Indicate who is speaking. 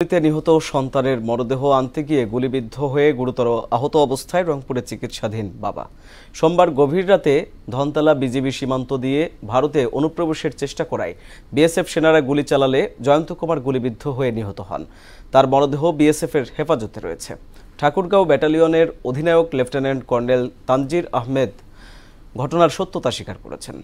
Speaker 1: গুলিতে নিহত সন্তানের মরদেহ আনতে গিয়ে গুলিবিদ্ধ হয়ে গুরুতর আহত অবস্থায় রংপুরে চিকিৎসাধীন বাবা সোমবার গভীর রাতে ধনতলা বিজিবি সীমান্ত দিয়ে ভারতে অনুপ্রবেশের চেষ্টা করায় বিএসএফ সেনারা গুলি চালালে জয়ন্ত কুমার গুলিবিদ্ধ হয়ে নিহত হন তার মরদেহ বিএসএফের হেফাজতে রয়েছে ঠাকুরগাঁও ব্যাটালিয়নের অধিনায়ক লেফটেন্যান্ট কর্নেল তানজির আহমেদ ঘটনার সত্যতা স্বীকার করেছেন